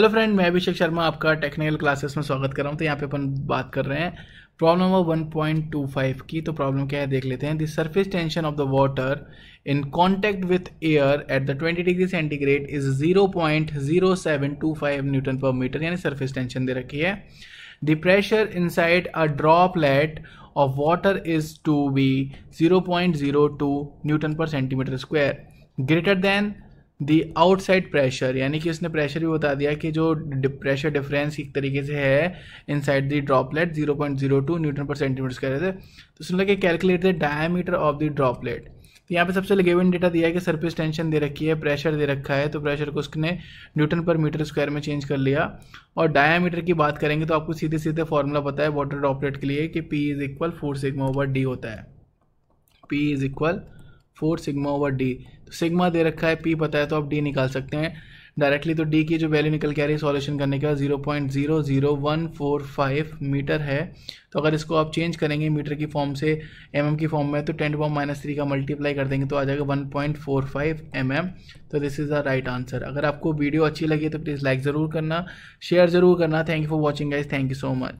hello friend मैं अभिषेक शर्मा आपका technical classes में स्वागत कर रहा हूँ तो यहाँ पे अपन बात कर रहे हैं प्रॉब्लम नंबर 1.25 की तो प्रॉब्लम क्या है देख लेते हैं the surface tension of the water in contact with air at the 20 degree centigrade is 0.0725 newton per metre यानी सरफेस टेंशन दे रखी है the pressure inside a drop of water is to be zero newton per centimetre square greater than the outside pressure यानी कि उसने pressure भी बता दिया कि जो प्रेशर डिफरेंस एक तरीके से है inside the droplet zero point zero two newton per centimetre रहे थे तो उसने लगे calculate the diameter of the droplet तो यहाँ पे सबसे लगे हुए डेटा दिया है कि सरफेस टेंशन दे रखी है प्रेशर दे रखा है तो प्रेशर को उसने न्यूटन पर मीटर स्क्वायर में चेंज कर लिया और डायामीटर की बात करेंगे तो आपको सीधे सीधे फॉर्मूला पता है वाटर ड्रॉपलेट के लिए कि P is equal four sigma over D होता है P is equal four sigma over D तो सिग्मा दे रखा है पी पता है तो आप डी निकाल सकते हैं डायरेक्टली तो डी की जो वैल्यू निकल के आ रही है सॉल्यूशन करने का zero point zero zero one four five metre है तो अगर इसको आप चेंज करेंगे मीटर की फॉर्म से एम mm की फॉर्म में तो टेन टू माइनस थ्री का मल्टीप्लाई कर देंगे तो आ जाएगा one point four five M M तो this is the right answer अगर आपको वीडियो अच्छी लगी तो प्लीज़ लाइक ज़रूर करना शेयर ज़रूर करना thank you for watching guys thank you so much